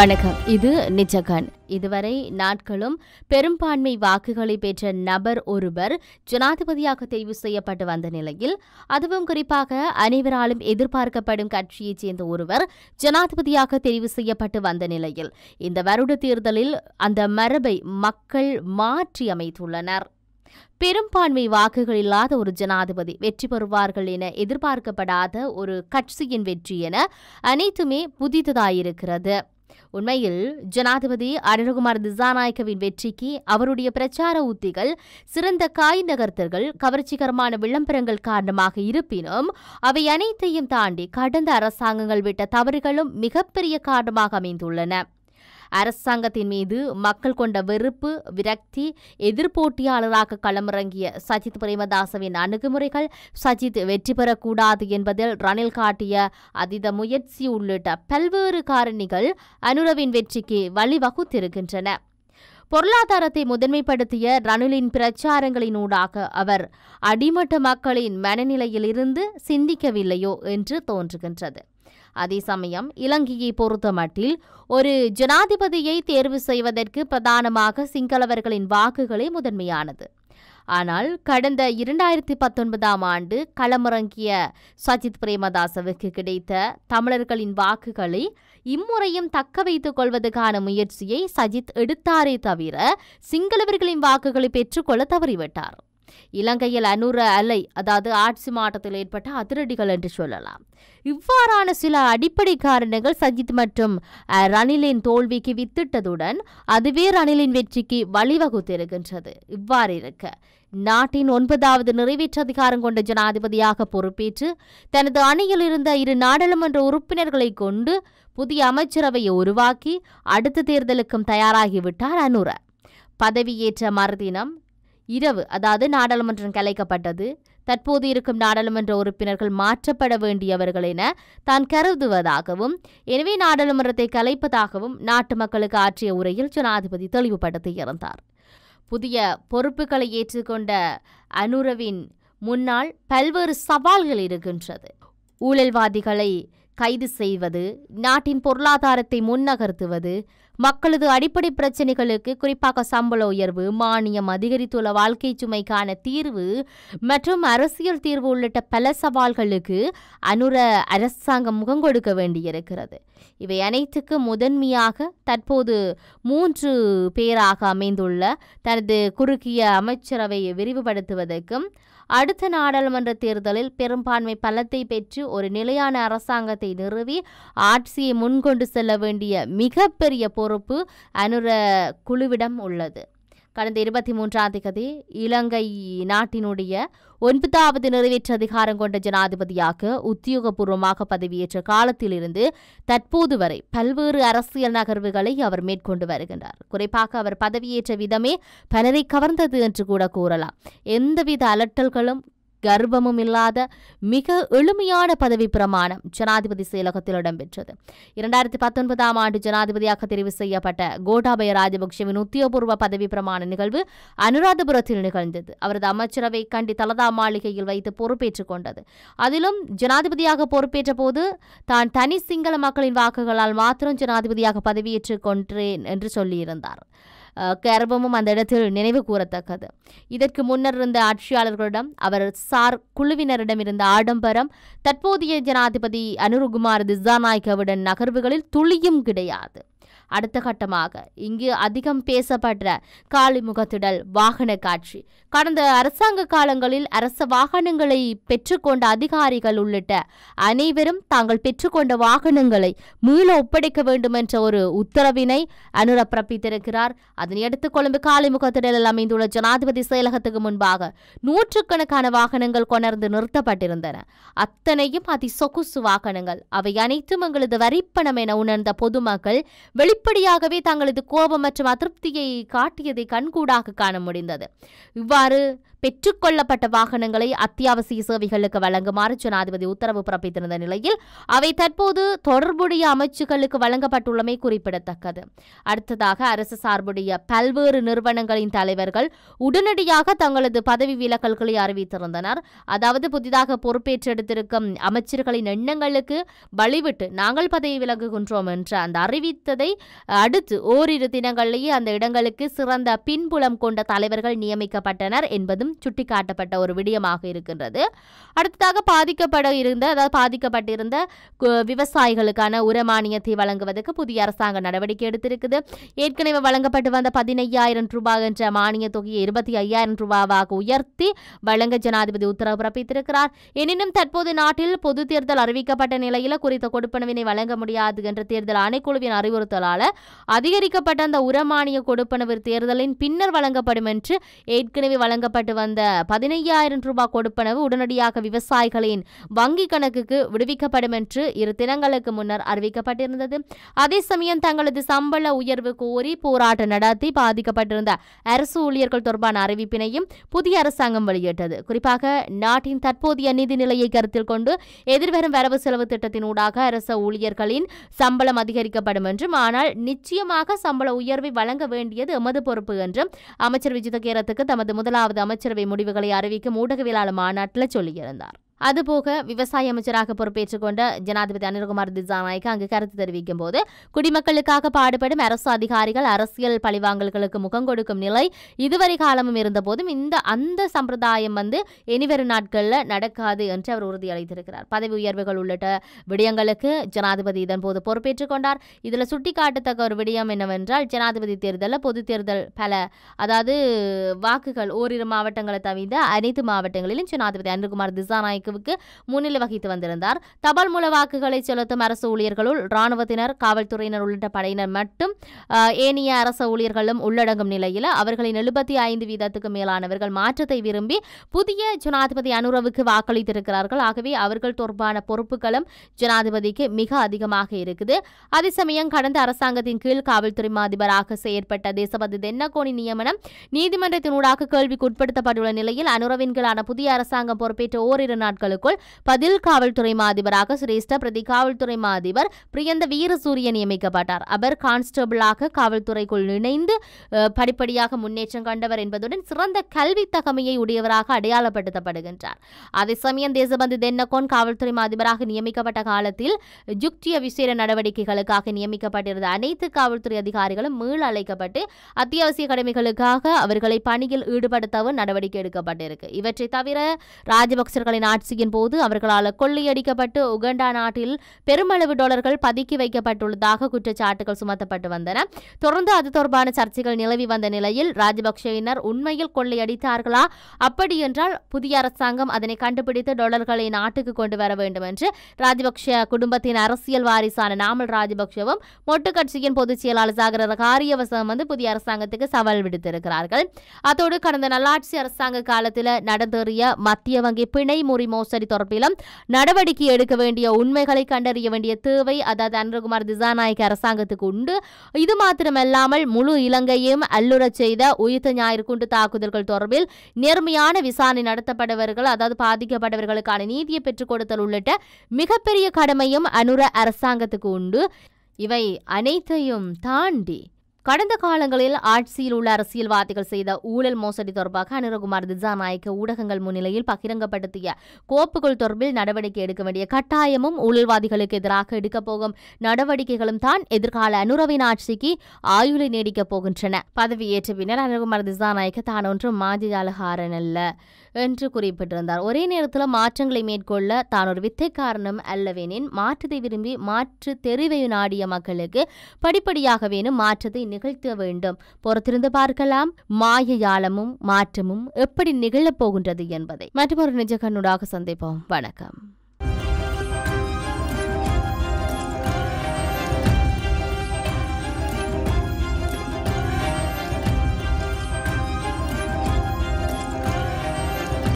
வணக்கம் இது நிஜகன் இதுவரை நாட்களும் பெரும்பான்மை வாக்குகளை பெற்ற நபர் ஒருவர் ஜனாதிபதியாக தெரிவு செய்யப்பட்டு வந்த நிலையில் அதுவும் குறிப்பாக அனைவராலும் எதிர்பார்க்கப்படும் கட்சியைச் சேர்ந்த ஒருவர் ஜனாதிபதியாக தெரிவு செய்யப்பட்டு வந்த நிலையில் இந்த வருட தேர்தலில் அந்த மரபை மக்கள் மாற்றி அமைத்துள்ளனர் பெரும்பான்மை வாக்குகள் இல்லாத ஒரு ஜனாதிபதி வெற்றி பெறுவார்கள் என எதிர்பார்க்கப்படாத ஒரு கட்சியின் வெற்றி என அனைத்துமே புதிததாயிருக்கிறது உண்மையில் ஜனாதிபதி அருண்குமார் திசாநாயக்கவின் வெற்றிக்கு அவருடைய பிரச்சார உத்திகள் சிறந்த காய் நகர்த்தர்கள் கவர்ச்சிகரமான விளம்பரங்கள் காரணமாக இருப்பினும் அவை அனைத்தையும் தாண்டி கடந்த அரசாங்கங்கள் விட்ட தவறுகளும் மிகப்பெரிய காரணமாக அமைந்துள்ளன அரசாங்கத்தின் மீது மக்கள் கொண்ட வெறுப்பு விரக்தி எதிர்போட்டியாளராக களமிறங்கிய சஜித் பிரேமதாசவின் அணுகுமுறைகள் சஜித் வெற்றி பெறக்கூடாது என்பதில் ரணில் காட்டிய அதீத முயற்சி உள்ளிட்ட பல்வேறு காரணிகள் அனுரவின் வெற்றிக்கு வழிவகுத்திருக்கின்றன பொருளாதாரத்தை முதன்மைப்படுத்திய ரணிலின் பிரச்சாரங்களினூடாக அவர் அடிமட்ட மக்களின் மனநிலையிலிருந்து சிந்திக்கவில்லையோ என்று தோன்றுகின்றது அதே சமயம் இலங்கையை பொறுத்தமட்டில் ஒரு ஜனாதிபதியை தேர்வு செய்வதற்கு பிரதானமாக சிங்களவர்களின் வாக்குகளே முதன்மையானது ஆனால் கடந்த இரண்டாயிரத்தி பத்தொன்பதாம் ஆண்டு களமிறங்கிய சஜித் பிரேமதாசவுக்கு கிடைத்த தமிழர்களின் வாக்குகளை இம்முறையும் தக்க வைத்துக் கொள்வதற்கான முயற்சியை சஜித் எடுத்தாரே தவிர சிங்களவர்களின் வாக்குகளை பெற்றுக்கொள்ள தவறிவிட்டார் இலங்கையில் அனுர அலை அதாவது ஆட்சி மாற்றத்தில் ஏற்பட்ட அதிரடிகள் என்று சொல்லலாம் இவ்வாறான சில அடிப்படை காரணங்கள் சஜித் மற்றும் ரணிலின் தோல்விக்கு வித்திட்டதுடன் அதுவே ரணிலின் வெற்றிக்கு வழிவகுத்திருக்கின்றது இவ்வாறு இருக்க நாட்டின் ஒன்பதாவது நிறைவேற்று அதிகாரம் கொண்ட ஜனாதிபதியாக பொறுப்பேற்று தனது அணியில் இருந்த இரு நாடாளுமன்ற உறுப்பினர்களை கொண்டு புதிய அமைச்சரவையை உருவாக்கி அடுத்த தேர்தலுக்கும் தயாராகிவிட்டார் அனுர பதவியேற்ற மறுதினம் இரவு அதாவது நாடாளுமன்றம் கலைக்கப்பட்டது தற்போது இருக்கும் நாடாளுமன்ற உறுப்பினர்கள் மாற்றப்பட வேண்டியவர்கள் என தான் கருதுவதாகவும் எனவே நாடாளுமன்றத்தை கலைப்பதாகவும் நாட்டு மக்களுக்கு ஆற்றிய உரையில் ஜனாதிபதி தெளிவுபடுத்தி இருந்தார் புதிய பொறுப்புகளை ஏற்றுக்கொண்ட அனுரவின் முன்னால் பல்வேறு சவால்கள் இருக்கின்றது ஊழல்வாதிகளை கைது செய்வது நாட்டின் பொருளாதாரத்தை முன்னகர்த்துவது மக்களது அடிப்படை பிரச்சனைகளுக்கு குறிப்பாக சம்பள உயர்வு மானியம் அதிகரித்துள்ள வாழ்க்கை சுமைக்கான தீர்வு மற்றும் அரசியல் தீர்வு உள்ளிட்ட பல சவால்களுக்கு அனுர அரசாங்கம் முகம் கொடுக்க வேண்டியிருக்கிறது இவை அனைத்துக்கும் முதன்மையாக தற்போது மூன்று பேராக அமைந்துள்ள தனது குறுக்கிய அமைச்சரவையை விரிவுபடுத்துவதற்கும் அடுத்த நாடாளுமன்ற தேர்தலில் பெரும்பான்மை பலத்தை பெற்று ஒரு நிலையான அரசாங்கத்தை நிறுவி ஆட்சியை முன்கொண்டு செல்ல வேண்டிய மிகப்பெரிய பொறுப்பு அனுர குழுவிடம் உள்ளது கடந்த இருபத்தி மூன்றாம் தேதி இலங்கை நாட்டினுடைய ஒன்பதாவது நிறைவேற்று அதிகாரம் கொண்ட ஜனாதிபதியாக உத்தியோகபூர்வமாக பதவியேற்ற காலத்திலிருந்து தற்போது வரை பல்வேறு அரசியல் நகர்வுகளை அவர் மேற்கொண்டு வருகின்றார் குறிப்பாக அவர் பதவியேற்ற விதமே பலரை கவர்ந்தது என்று கூட கூறலாம் எந்தவித அலட்டல்களும் கர்வமும் இல்லாத மிக எளிமையான பதவி பிரமாணம் ஜனாதிபதி செயலகத்தில் இடம்பெற்றது இரண்டாயிரத்தி பத்தொன்பதாம் ஆண்டு ஜனாதிபதியாக தெரிவு செய்யப்பட்ட கோட்டாபய ராஜபக்சேவின் உத்தியோகபூர்வ பதவி பிரமாண நிகழ்வு அனுராதபுரத்தில் நிகழ்ந்தது அவரது அமைச்சரவை கண்டி தலதா மாளிகையில் வைத்து பொறுப்பேற்றுக் கொண்டது அதிலும் ஜனாதிபதியாக பொறுப்பேற்ற போது தான் தனி சிங்கள மக்களின் வாக்குகளால் மாத்திரம் ஜனாதிபதியாக பதவியேற்றுக் கொண்டேன் என்று சொல்லியிருந்தார் கர்வமும் அந்த இடத்தில் நினைவு கூறத்தக்கது இதற்கு முன்னர் இருந்த ஆட்சியாளர்களிடம் அவர் சார் குழுவினரிடம் இருந்த ஆடம்பரம் தற்போதைய ஜனாதிபதி அனுருகுமார் திசாநாயக்கவிடன் நகர்வுகளில் துளியும் கிடையாது அடுத்த கட்டமாக இங்கு அதிகம் பேசப்படுற காலிமுகத்திடல் வாகன காட்சி கடந்த அரசாங்க காலங்களில் அரச வாகனங்களை பெற்றுக்கொண்ட அதிகாரிகள் உள்ளிட்ட அனைவரும் தாங்கள் பெற்றுக்கொண்ட வாகனங்களை மீள ஒப்படைக்க வேண்டும் என்ற ஒரு உத்தரவினை அனுர பிறப்பித்திருக்கிறார் அதனையடுத்து கொழும்பு காலிமுகத்திடலில் அமைந்துள்ள ஜனாதிபதி செயலகத்துக்கு முன்பாக நூற்றுக்கணக்கான வாகனங்கள் கொணர்ந்து நிறுத்தப்பட்டிருந்தன அத்தனையும் அதி சொகுசு வாகனங்கள் அவை அனைத்தும் எங்களது வரிப்பணம் என உணர்ந்த பொதுமக்கள் வெளி வெளிப்படையாகவே தங்களது கோபம் மற்றும் அதிருப்தியை காட்டியதை கண்கூடாக காண முடிந்தது இவ்வாறு பெற்றுக்கொள்ளப்பட்ட வாகனங்களை அத்தியாவசிய சேவைகளுக்கு வழங்குமாறு ஜனாதிபதி உத்தரவு பிறப்பித்திருந்த நிலையில் அவை தற்போது தொடர்புடைய அமைச்சுகளுக்கு வழங்கப்பட்டுள்ளமை குறிப்பிடத்தக்கது அடுத்ததாக அரசு சார்புடைய பல்வேறு நிறுவனங்களின் தலைவர்கள் உடனடியாக தங்களது பதவி விலகல்களை அறிவித்திருந்தனர் அதாவது புதிதாக பொறுப்பேற்றெடுத்திருக்கும் அமைச்சர்களின் எண்ணங்களுக்கு வழிவிட்டு நாங்கள் பதவி விலகுகின்றோம் என்று அந்த அறிவித்ததை அடுத்து ஓரிரு தினங்களிலேயே அந்த இடங்களுக்கு சிறந்த பின்புலம் கொண்ட தலைவர்கள் நியமிக்கப்பட்டனர் என்பதும் சுட்டிக்காட்டப்பட்ட ஒரு விடயமாக இருக்கின்றது அடுத்ததாக பாதிக்கப்பட இருந்த அதாவது பாதிக்கப்பட்டிருந்த விவசாயிகளுக்கான உரமானியத்தை வழங்குவதற்கு புதிய அரசாங்கம் நடவடிக்கை எடுத்திருக்குது ஏற்கனவே வழங்கப்பட்டு வந்த பதினையாயிரம் ரூபாய் என்ற மானிய தொகையை இருபத்தி ஐயாயிரம் ரூபாவாக உயர்த்தி வழங்க ஜனாதிபதி உத்தரவு பிறப்பித்திருக்கிறார் எனினும் தற்போது நாட்டில் பொது தேர்தல் அறிவிக்கப்பட்ட நிலையில் குறித்த கொடுப்பனவினை வழங்க முடியாது என்ற தேர்தல் ஆணைக்குழுவின் அறிவுறுத்தலால் இருப்பதால அதிகரிக்கப்பட்ட அந்த உரமானிய கொடுப்பனவு தேர்தலின் பின்னர் வழங்கப்படும் என்று ஏற்கனவே வழங்கப்பட்டு வந்த பதினையாயிரம் ரூபாய் கொடுப்பனவு உடனடியாக விவசாயிகளின் வங்கி கணக்குக்கு விடுவிக்கப்படும் என்று இரு தினங்களுக்கு முன்னர் அறிவிக்கப்பட்டிருந்தது அதே சமயம் தங்களது சம்பள உயர்வு கோரி போராட்டம் நடத்தி பாதிக்கப்பட்டிருந்த அரசு ஊழியர்கள் தொடர்பான அறிவிப்பினையும் புதிய அரசாங்கம் வெளியிட்டது குறிப்பாக நாட்டின் தற்போதைய நிதி நிலையை கருத்தில் கொண்டு எதிர்வரும் வரவு செலவு திட்டத்தின் ஊடாக அரச ஊழியர்களின் சம்பளம் அதிகரிக்கப்படும் என்றும் ஆனால் நிச்சயமாக சம்பள உயர்வை வழங்க வேண்டியது எமது பொறுப்பு என்றும் அமைச்சர் விஜித கேரத்துக்கு தமது முதலாவது அமைச்சரவை முடிவுகளை அறிவிக்கும் ஊடகவியலாளர் மாநாட்டில் சொல்லியிருந்தார் அதுபோக விவசாய அமைச்சராக பொறுப்பேற்றுக் கொண்ட ஜனாதிபதி அனில்குமார் திசாநாயக்க அங்கு கருத்து தெரிவிக்கும் போது குடிமக்களுக்காக பாடுபடும் அரசு அதிகாரிகள் அரசியல் பழிவாங்கல்களுக்கு முகம் கொடுக்கும் நிலை இதுவரை காலமும் இருந்தபோதும் இந்த அந்த சம்பிரதாயம் வந்து இனிவரும் நாட்களில் நடக்காது என்று அவர் உறுதியளித்திருக்கிறார் பதவி உயர்வுகள் உள்ளிட்ட விடயங்களுக்கு ஜனாதிபதி இதன்போது பொறுப்பேற்றுக் கொண்டார் இதில் சுட்டிக்காட்டத்தக்க ஒரு விடயம் என்னவென்றால் ஜனாதிபதி தேர்தலில் பொது தேர்தல் பல அதாவது வாக்குகள் ஓரிரு மாவட்டங்களை தவிர அனைத்து மாவட்டங்களிலும் ஜனாதிபதி அனில்குமார் திசாநாயக்க வாக்குக்கு முன்னிலை வகித்து வந்திருந்தார் தபால் மூல வாக்குகளை செலுத்தும் அரசு ஊழியர்களுள் ராணுவத்தினர் காவல்துறையினர் உள்ளிட்ட படையினர் மட்டும் ஏனைய அரசு ஊழியர்களும் உள்ளடங்கும் நிலையில் அவர்களின் எழுபத்தி ஐந்து வீதத்துக்கு மேலானவர்கள் மாற்றத்தை விரும்பி புதிய ஜனாதிபதி அனுரவுக்கு வாக்களித்திருக்கிறார்கள் ஆகவே அவர்கள் தொடர்பான பொறுப்புகளும் ஜனாதிபதிக்கு மிக அதிகமாக இருக்குது சமயம் கடந்த அரசாங்கத்தின் கீழ் காவல்துறை அதிபராக செயற்பட்ட தேசபதி தென்னகோணி நியமனம் நீதிமன்றத்தினூடாக கேள்விக்குட்படுத்தப்பட்டுள்ள நிலையில் அனுரவின் புதிய அரசாங்கம் பொறுப்பேற்ற ஓரிரு நாட்கள் நாட்களுக்குள் பதில் காவல்துறை மாதிபராக சிரேஷ்ட பிரதி காவல்துறை மாதிபர் பிரியந்த வீரசூரிய நியமிக்கப்பட்டார் அவர் கான்ஸ்டபிளாக காவல்துறைக்குள் இணைந்து படிப்படியாக முன்னேற்றம் கண்டவர் என்பதுடன் சிறந்த கல்வி தகமையை உடையவராக அடையாளப்படுத்தப்படுகின்றார் அதே சமயம் தேசபந்து தென்னகோன் காவல்துறை மாதிபராக நியமிக்கப்பட்ட காலத்தில் யுக்திய விசேட நடவடிக்கைகளுக்காக நியமிக்கப்பட்டிருந்த அனைத்து காவல்துறை அதிகாரிகளும் மீள் அழைக்கப்பட்டு அத்தியாவசிய கடமைகளுக்காக அவர்களை பணியில் ஈடுபடுத்தவும் நடவடிக்கை எடுக்கப்பட்டிருக்கு இவற்றை தவிர ராஜபக்சர்களின் ஆட்சி ஆட்சியின் போது அவர்களால் கொள்ளையடிக்கப்பட்டு உகண்டா நாட்டில் பெருமளவு டாலர்கள் பதுக்கி வைக்கப்பட்டுள்ளதாக குற்றச்சாட்டுகள் சுமத்தப்பட்டு வந்தன தொடர்ந்து அது தொடர்பான சர்ச்சைகள் நிலவி வந்த நிலையில் ராஜபக்சேயினர் உண்மையில் கொள்ளையடித்தார்களா அப்படி என்றால் புதிய அரசாங்கம் அதனை கண்டுபிடித்து டாலர்களை நாட்டுக்கு கொண்டு வர வேண்டும் என்று ராஜபக்ஷ குடும்பத்தின் அரசியல் வாரிசான நாமல் ராஜபக்ஷவும் மொட்டு கட்சியின் பொதுச் செயலாளர் சாகர காரியவசம் வந்து புதிய அரசாங்கத்துக்கு சவால் விடுத்திருக்கிறார்கள் அதோடு கடந்த நல்லாட்சி அரசாங்க காலத்தில் நடந்தேறிய மத்திய வங்கி பிணை முறிமோ மோசடி தொடர்பிலும் நடவடிக்கை எடுக்க வேண்டிய உண்மைகளை கண்டறிய வேண்டிய தேவை அதாவது அன்றகுமார் திசாநாயக்க அரசாங்கத்துக்கு உண்டு இது மாத்திரமல்லாமல் முழு இலங்கையும் அல்லுறச் செய்த உயிர்த்த ஞாயிறு குண்டு தாக்குதல்கள் தொடர்பில் நேர்மையான விசாரணை நடத்தப்படவர்கள் அதாவது பாதிக்கப்பட்டவர்களுக்கான நீதியை பெற்றுக் கொடுத்தல் உள்ளிட்ட மிகப்பெரிய கடமையும் அனுர அரசாங்கத்துக்கு உண்டு இவை அனைத்தையும் தாண்டி கடந்த காலங்களில் ஆட்சியில் உள்ள அரசியல்வாதிகள் செய்த ஊழல் மோசடி தொடர்பாக அனுரகுமார் திசாநாயக்க ஊடகங்கள் முன்னிலையில் பகிரங்கப்படுத்திய கோப்புகள் தொடர்பில் நடவடிக்கை எடுக்க வேண்டிய கட்டாயமும் ஊழல்வாதிகளுக்கு எதிராக எடுக்கப் போகும் நடவடிக்கைகளும் தான் எதிர்கால அனுரவின் ஆட்சிக்கு ஆயுளை நீடிக்கப் போகின்றன பதவியேற்ற பின்னர் அனுரகுமார் திசாநாயக்க தான் ஒன்றும் மாஜி அலகாரன் அல்ல என்று குறிப்பிட்டிருந்தார் ஒரே நேரத்தில் மாற்றங்களை மேற்கொள்ள தான் ஒரு வித்தைக்காரனும் அல்லவேனின் மாற்றத்தை விரும்பி மாற்று தெரிவை நாடிய மக்களுக்கு படிப்படியாகவேனும் மாற்றத்தை நிகழ்த்த வேண்டும் பொறுத்திருந்து பார்க்கலாம் மாயையாளமும் மாற்றமும் எப்படி நிகழப் போகின்றது என்பதை மற்றொரு நிஜ கண்ணுடாக சந்திப்போம் வணக்கம்